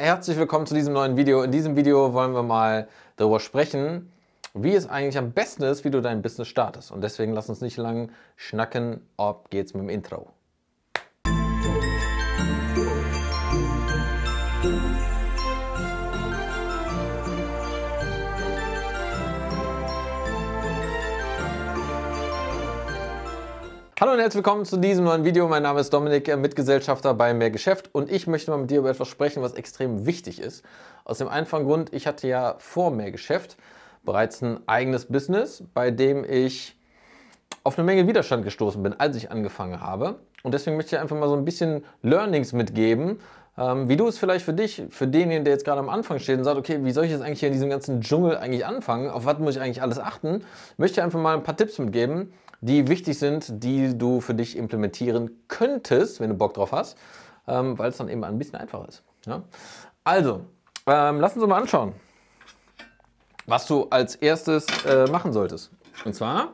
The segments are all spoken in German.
Herzlich willkommen zu diesem neuen Video. In diesem Video wollen wir mal darüber sprechen, wie es eigentlich am besten ist, wie du dein Business startest. Und deswegen lass uns nicht lang schnacken, ob geht's mit dem Intro. Hallo und herzlich willkommen zu diesem neuen Video. Mein Name ist Dominik, äh, Mitgesellschafter bei Mehr Geschäft und ich möchte mal mit dir über etwas sprechen, was extrem wichtig ist. Aus dem einfachen Grund, ich hatte ja vor Mehr Geschäft bereits ein eigenes Business, bei dem ich auf eine Menge Widerstand gestoßen bin, als ich angefangen habe. Und deswegen möchte ich einfach mal so ein bisschen Learnings mitgeben, ähm, wie du es vielleicht für dich, für denjenigen, der jetzt gerade am Anfang steht und sagt, okay, wie soll ich jetzt eigentlich hier in diesem ganzen Dschungel eigentlich anfangen? Auf was muss ich eigentlich alles achten? Ich Möchte einfach mal ein paar Tipps mitgeben, die wichtig sind, die du für dich implementieren könntest, wenn du Bock drauf hast, ähm, weil es dann eben ein bisschen einfacher ist. Ja? Also, ähm, lass uns mal anschauen, was du als erstes äh, machen solltest. Und zwar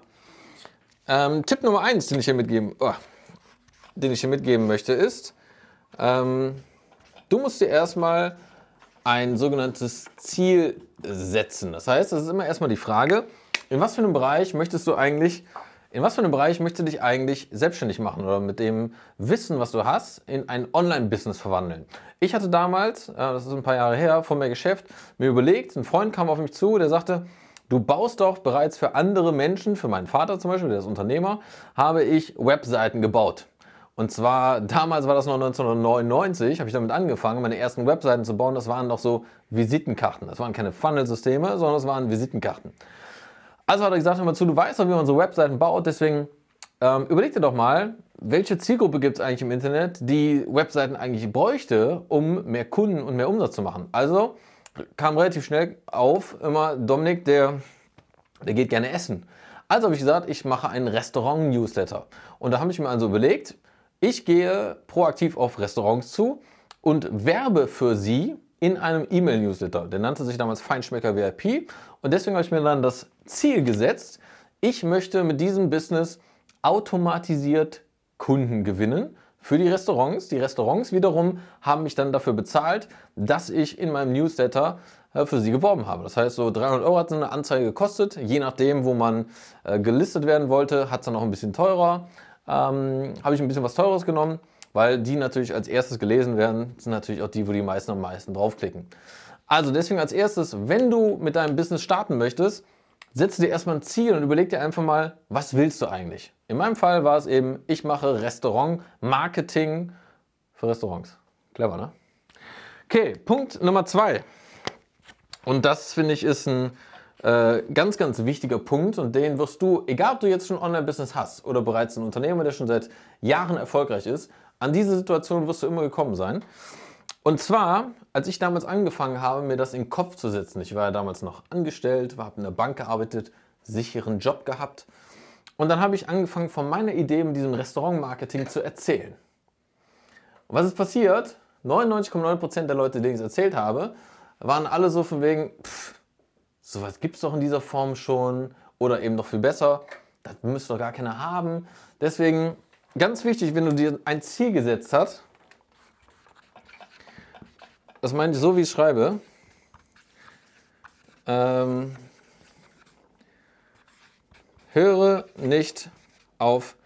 ähm, Tipp Nummer eins, den ich hier mitgeben, oh, den ich hier mitgeben möchte, ist, ähm, du musst dir erstmal ein sogenanntes Ziel setzen. Das heißt, es ist immer erstmal die Frage, in was für einem Bereich möchtest du eigentlich in was für einem Bereich möchtest du dich eigentlich selbstständig machen oder mit dem Wissen, was du hast, in ein Online-Business verwandeln? Ich hatte damals, äh, das ist ein paar Jahre her, vor mir Geschäft, mir überlegt, ein Freund kam auf mich zu, der sagte, du baust doch bereits für andere Menschen, für meinen Vater zum Beispiel, der ist Unternehmer, habe ich Webseiten gebaut. Und zwar, damals war das noch 1999, habe ich damit angefangen, meine ersten Webseiten zu bauen. Das waren doch so Visitenkarten. Das waren keine Funnel-Systeme, sondern das waren Visitenkarten. Also hat er gesagt, immer zu, du weißt doch, wie man so Webseiten baut, deswegen ähm, überleg dir doch mal, welche Zielgruppe gibt es eigentlich im Internet, die Webseiten eigentlich bräuchte, um mehr Kunden und mehr Umsatz zu machen. Also kam relativ schnell auf, immer Dominik, der, der geht gerne essen. Also habe ich gesagt, ich mache einen Restaurant-Newsletter. Und da habe ich mir also überlegt, ich gehe proaktiv auf Restaurants zu und werbe für sie in einem E-Mail-Newsletter. Der nannte sich damals Feinschmecker VIP und deswegen habe ich mir dann das Ziel gesetzt, ich möchte mit diesem Business automatisiert Kunden gewinnen für die Restaurants. Die Restaurants wiederum haben mich dann dafür bezahlt, dass ich in meinem Newsletter äh, für sie geworben habe. Das heißt, so 300 Euro hat eine Anzeige gekostet. Je nachdem, wo man äh, gelistet werden wollte, hat es dann auch ein bisschen teurer. Ähm, habe ich ein bisschen was Teures genommen weil die natürlich als erstes gelesen werden, sind natürlich auch die, wo die meisten am meisten draufklicken. Also deswegen als erstes, wenn du mit deinem Business starten möchtest, setze dir erstmal ein Ziel und überleg dir einfach mal, was willst du eigentlich? In meinem Fall war es eben, ich mache Restaurant-Marketing für Restaurants. Clever, ne? Okay, Punkt Nummer zwei. Und das finde ich ist ein äh, ganz, ganz wichtiger Punkt und den wirst du, egal ob du jetzt schon Online-Business hast oder bereits ein Unternehmer, der schon seit Jahren erfolgreich ist, an diese Situation wirst du immer gekommen sein. Und zwar, als ich damals angefangen habe, mir das in den Kopf zu setzen. Ich war ja damals noch angestellt, habe in der Bank gearbeitet, sicheren Job gehabt. Und dann habe ich angefangen, von meiner Idee mit diesem Restaurant-Marketing zu erzählen. Und was ist passiert? 99,9% der Leute, denen ich es erzählt habe, waren alle so von wegen, pff, sowas gibt es doch in dieser Form schon oder eben noch viel besser, das müsste doch gar keiner haben. Deswegen ganz wichtig, wenn du dir ein Ziel gesetzt hast, das meine ich so, wie ich schreibe, ähm, höre nicht auf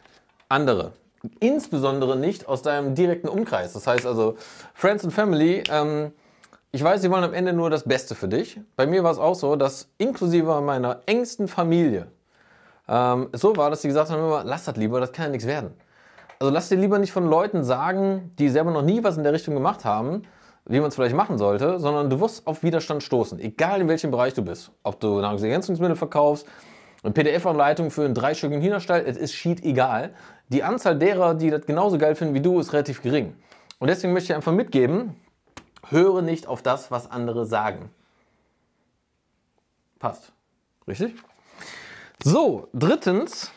andere. Insbesondere nicht aus deinem direkten Umkreis. Das heißt also, Friends and Family, ähm, ich weiß, sie wollen am Ende nur das Beste für dich. Bei mir war es auch so, dass inklusive meiner engsten Familie, ähm, so war, dass sie gesagt haben immer, lass das lieber, das kann ja nichts werden. Also lass dir lieber nicht von Leuten sagen, die selber noch nie was in der Richtung gemacht haben, wie man es vielleicht machen sollte, sondern du wirst auf Widerstand stoßen, egal in welchem Bereich du bist. Ob du Nahrungsergänzungsmittel verkaufst, eine PDF-Anleitung für einen dreischönigen Hühnerstall, es ist schied egal. Die Anzahl derer, die das genauso geil finden wie du, ist relativ gering. Und deswegen möchte ich einfach mitgeben, höre nicht auf das, was andere sagen. Passt. Richtig? So, drittens,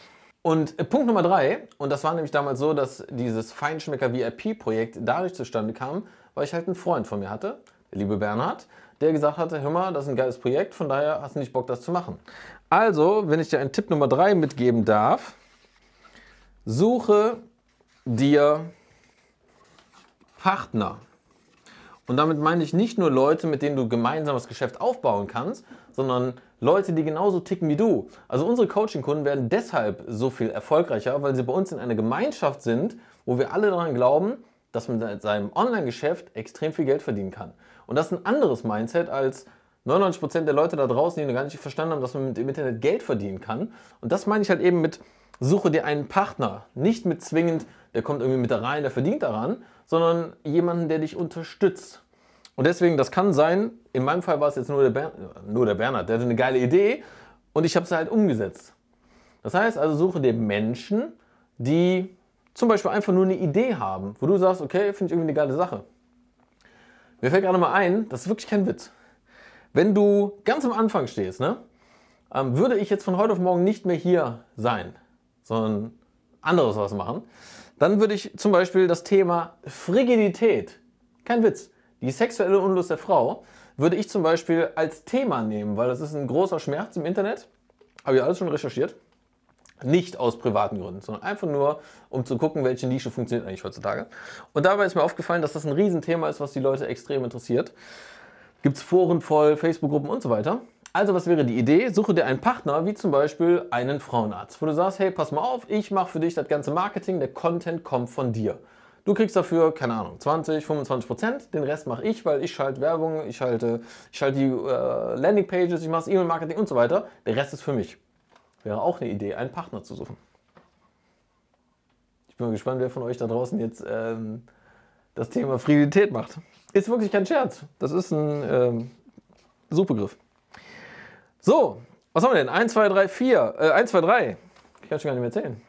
und äh, Punkt Nummer drei, und das war nämlich damals so, dass dieses Feinschmecker VIP-Projekt dadurch zustande kam, weil ich halt einen Freund von mir hatte, liebe Bernhard, der gesagt hatte, hör mal, das ist ein geiles Projekt, von daher hast du nicht Bock, das zu machen. Also, wenn ich dir einen Tipp Nummer drei mitgeben darf, suche dir Partner. Und damit meine ich nicht nur Leute, mit denen du gemeinsam das Geschäft aufbauen kannst, sondern Leute, die genauso ticken wie du. Also unsere Coaching-Kunden werden deshalb so viel erfolgreicher, weil sie bei uns in einer Gemeinschaft sind, wo wir alle daran glauben, dass man mit seinem Online-Geschäft extrem viel Geld verdienen kann. Und das ist ein anderes Mindset als 99% der Leute da draußen, die noch gar nicht verstanden haben, dass man mit dem Internet Geld verdienen kann. Und das meine ich halt eben mit, suche dir einen Partner. Nicht mit zwingend, der kommt irgendwie mit da rein, der verdient daran, sondern jemanden, der dich unterstützt. Und deswegen, das kann sein, in meinem Fall war es jetzt nur der, Ber nur der Bernhard, der hatte eine geile Idee und ich habe sie halt umgesetzt. Das heißt also, suche dir Menschen, die zum Beispiel einfach nur eine Idee haben, wo du sagst, okay, finde ich irgendwie eine geile Sache. Mir fällt gerade mal ein, das ist wirklich kein Witz. Wenn du ganz am Anfang stehst, ne, ähm, würde ich jetzt von heute auf morgen nicht mehr hier sein, sondern anderes was machen, dann würde ich zum Beispiel das Thema Frigidität, kein Witz, die sexuelle Unlust der Frau, würde ich zum Beispiel als Thema nehmen, weil das ist ein großer Schmerz im Internet. Habe ich alles schon recherchiert. Nicht aus privaten Gründen, sondern einfach nur, um zu gucken, welche Nische funktioniert eigentlich heutzutage. Und dabei ist mir aufgefallen, dass das ein Riesenthema ist, was die Leute extrem interessiert. Gibt es Foren voll, Facebook-Gruppen und so weiter. Also was wäre die Idee? Suche dir einen Partner, wie zum Beispiel einen Frauenarzt, wo du sagst, hey, pass mal auf, ich mache für dich das ganze Marketing, der Content kommt von dir. Du kriegst dafür, keine Ahnung, 20, 25 Prozent. Den Rest mache ich, weil ich schalte Werbung, ich schalte, ich schalte die äh, Landingpages, ich mache das E-Mail-Marketing und so weiter. Der Rest ist für mich. Wäre auch eine Idee, einen Partner zu suchen. Ich bin mal gespannt, wer von euch da draußen jetzt ähm, das Thema Frivolität macht. Ist wirklich kein Scherz. Das ist ein ähm, Suchbegriff. So, was haben wir denn? 1, 2, 3, 4. Äh, 1, 2, 3. Ich kann schon gar nicht mehr zählen.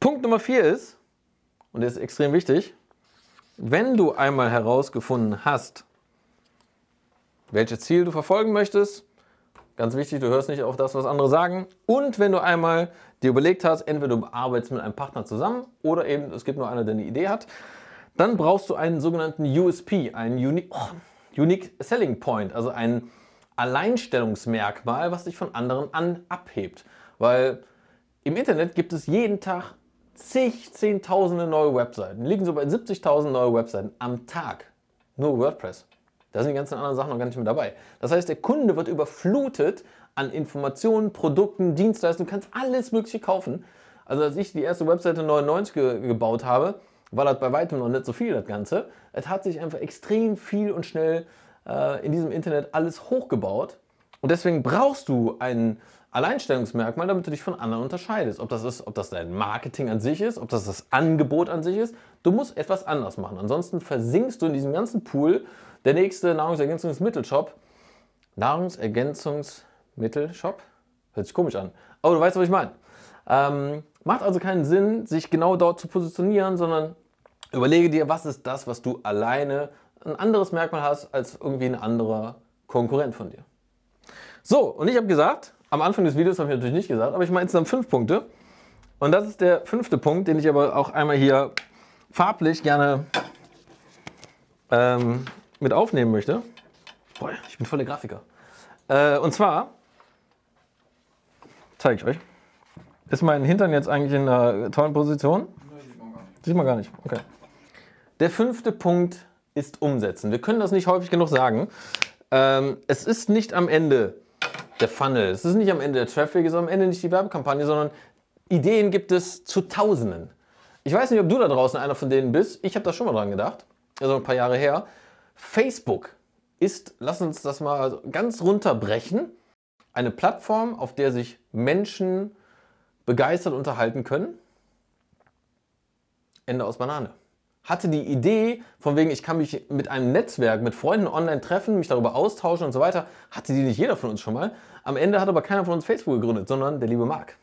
Punkt Nummer 4 ist, und der ist extrem wichtig, wenn du einmal herausgefunden hast, welches Ziel du verfolgen möchtest, ganz wichtig, du hörst nicht auf das, was andere sagen, und wenn du einmal dir überlegt hast, entweder du arbeitest mit einem Partner zusammen oder eben es gibt nur einer, der eine Idee hat, dann brauchst du einen sogenannten USP, einen Unique, oh, Unique Selling Point, also einen Alleinstellungsmerkmal, was dich von anderen an abhebt. Weil im Internet gibt es jeden Tag zig, zehntausende neue Webseiten. Liegen so bei 70.000 neue Webseiten am Tag. Nur WordPress. Da sind die ganzen anderen Sachen noch gar nicht mehr dabei. Das heißt, der Kunde wird überflutet an Informationen, Produkten, Dienstleistungen. Du kannst alles Mögliche kaufen. Also als ich die erste Webseite 99 ge gebaut habe, war das bei weitem noch nicht so viel, das Ganze. Es hat sich einfach extrem viel und schnell äh, in diesem Internet alles hochgebaut. Und deswegen brauchst du ein Alleinstellungsmerkmal, damit du dich von anderen unterscheidest. Ob das, ist, ob das dein Marketing an sich ist, ob das das Angebot an sich ist. Du musst etwas anders machen. Ansonsten versinkst du in diesem ganzen Pool. Der nächste Nahrungsergänzungsmittelshop. Nahrungsergänzungsmittelshop? Hört sich komisch an. Aber du weißt, was ich meine. Ähm, macht also keinen Sinn, sich genau dort zu positionieren, sondern überlege dir, was ist das, was du alleine ein anderes Merkmal hast als irgendwie ein anderer Konkurrent von dir. So, und ich habe gesagt, am Anfang des Videos habe ich natürlich nicht gesagt, aber ich meine insgesamt fünf Punkte. Und das ist der fünfte Punkt, den ich aber auch einmal hier farblich gerne ähm, mit aufnehmen möchte. Boah, ich bin voller Grafiker. Äh, und zwar, zeige ich euch, ist mein Hintern jetzt eigentlich in einer tollen Position? Nee, sieht man gar nicht. Sieht man gar nicht, okay. Der fünfte Punkt ist umsetzen. Wir können das nicht häufig genug sagen. Ähm, es ist nicht am Ende der Funnel, es ist nicht am Ende der Traffic, es ist am Ende nicht die Werbekampagne, sondern Ideen gibt es zu Tausenden. Ich weiß nicht, ob du da draußen einer von denen bist. Ich habe da schon mal dran gedacht, also ein paar Jahre her. Facebook ist, lass uns das mal also ganz runterbrechen, eine Plattform, auf der sich Menschen begeistert unterhalten können. Ende aus Banane hatte die Idee, von wegen, ich kann mich mit einem Netzwerk, mit Freunden online treffen, mich darüber austauschen und so weiter, hatte die nicht jeder von uns schon mal. Am Ende hat aber keiner von uns Facebook gegründet, sondern der liebe Marc.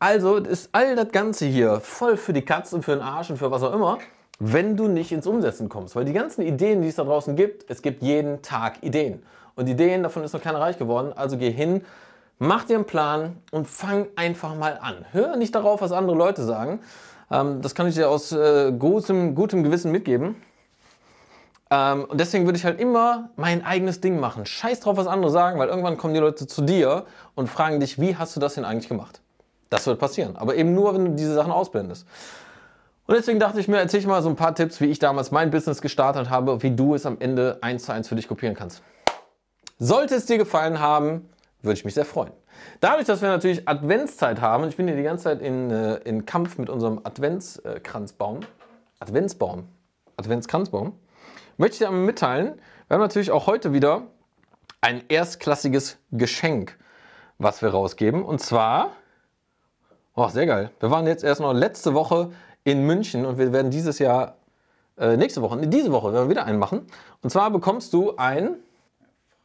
Also ist all das Ganze hier voll für die Katz und für den Arsch und für was auch immer, wenn du nicht ins Umsetzen kommst. Weil die ganzen Ideen, die es da draußen gibt, es gibt jeden Tag Ideen. Und Ideen, davon ist noch keiner reich geworden. Also geh hin, mach dir einen Plan und fang einfach mal an. Hör nicht darauf, was andere Leute sagen, ähm, das kann ich dir aus äh, gutem, gutem Gewissen mitgeben. Ähm, und deswegen würde ich halt immer mein eigenes Ding machen. Scheiß drauf, was andere sagen, weil irgendwann kommen die Leute zu dir und fragen dich, wie hast du das denn eigentlich gemacht? Das wird passieren. Aber eben nur, wenn du diese Sachen ausblendest. Und deswegen dachte ich mir, erzähle ich mal so ein paar Tipps, wie ich damals mein Business gestartet habe, wie du es am Ende eins zu eins für dich kopieren kannst. Sollte es dir gefallen haben, würde ich mich sehr freuen. Dadurch, dass wir natürlich Adventszeit haben, ich bin hier die ganze Zeit in, äh, in Kampf mit unserem Adventskranzbaum, Adventsbaum, Adventskranzbaum, möchte ich dir mitteilen, wir haben natürlich auch heute wieder ein erstklassiges Geschenk, was wir rausgeben. Und zwar, oh, sehr geil, wir waren jetzt erst noch letzte Woche in München und wir werden dieses Jahr, äh, nächste Woche, diese Woche werden wir wieder einen machen. Und zwar bekommst du ein...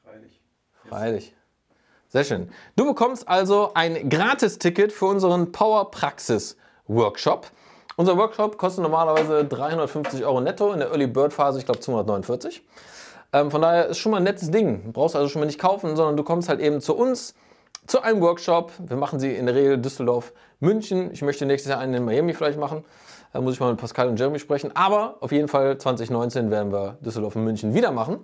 Freilich. Freilich. Sehr schön. Du bekommst also ein Gratis-Ticket für unseren Power Praxis Workshop. Unser Workshop kostet normalerweise 350 Euro netto, in der Early Bird Phase, ich glaube, 249. Ähm, von daher ist schon mal ein nettes Ding. Du brauchst also schon mal nicht kaufen, sondern du kommst halt eben zu uns, zu einem Workshop. Wir machen sie in der Regel Düsseldorf, München. Ich möchte nächstes Jahr einen in Miami vielleicht machen. Da muss ich mal mit Pascal und Jeremy sprechen. Aber auf jeden Fall 2019 werden wir Düsseldorf und München wieder machen.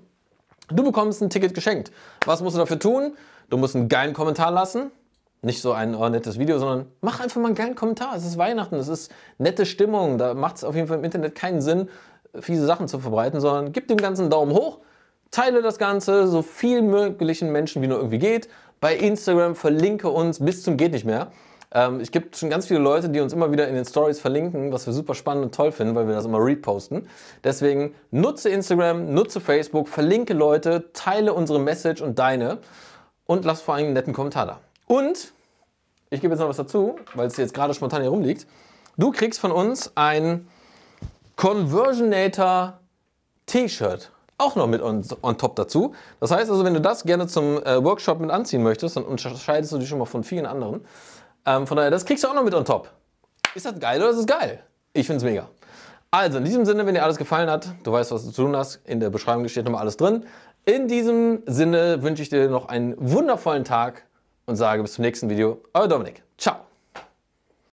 Du bekommst ein Ticket geschenkt. Was musst du dafür tun? Du musst einen geilen Kommentar lassen. Nicht so ein oh, nettes Video, sondern mach einfach mal einen geilen Kommentar. Es ist Weihnachten, es ist nette Stimmung. Da macht es auf jeden Fall im Internet keinen Sinn, fiese Sachen zu verbreiten, sondern gib dem Ganzen einen Daumen hoch, teile das Ganze so vielen möglichen Menschen wie nur irgendwie geht. Bei Instagram verlinke uns bis zum geht nicht mehr. Ähm, es gibt schon ganz viele Leute, die uns immer wieder in den Stories verlinken, was wir super spannend und toll finden, weil wir das immer reposten. Deswegen nutze Instagram, nutze Facebook, verlinke Leute, teile unsere Message und deine und lass vor allem einen netten Kommentar da. Und ich gebe jetzt noch was dazu, weil es jetzt gerade spontan hier rumliegt. Du kriegst von uns ein Conversionator T-Shirt auch noch mit on, on, top dazu. Das heißt also, wenn du das gerne zum äh, Workshop mit anziehen möchtest, dann unterscheidest du dich schon mal von vielen anderen. Ähm, von daher, das kriegst du auch noch mit on top. Ist das geil oder ist es geil? Ich find's mega. Also, in diesem Sinne, wenn dir alles gefallen hat, du weißt, was du zu tun hast. In der Beschreibung steht nochmal alles drin. In diesem Sinne wünsche ich dir noch einen wundervollen Tag und sage bis zum nächsten Video. Euer Dominik. Ciao.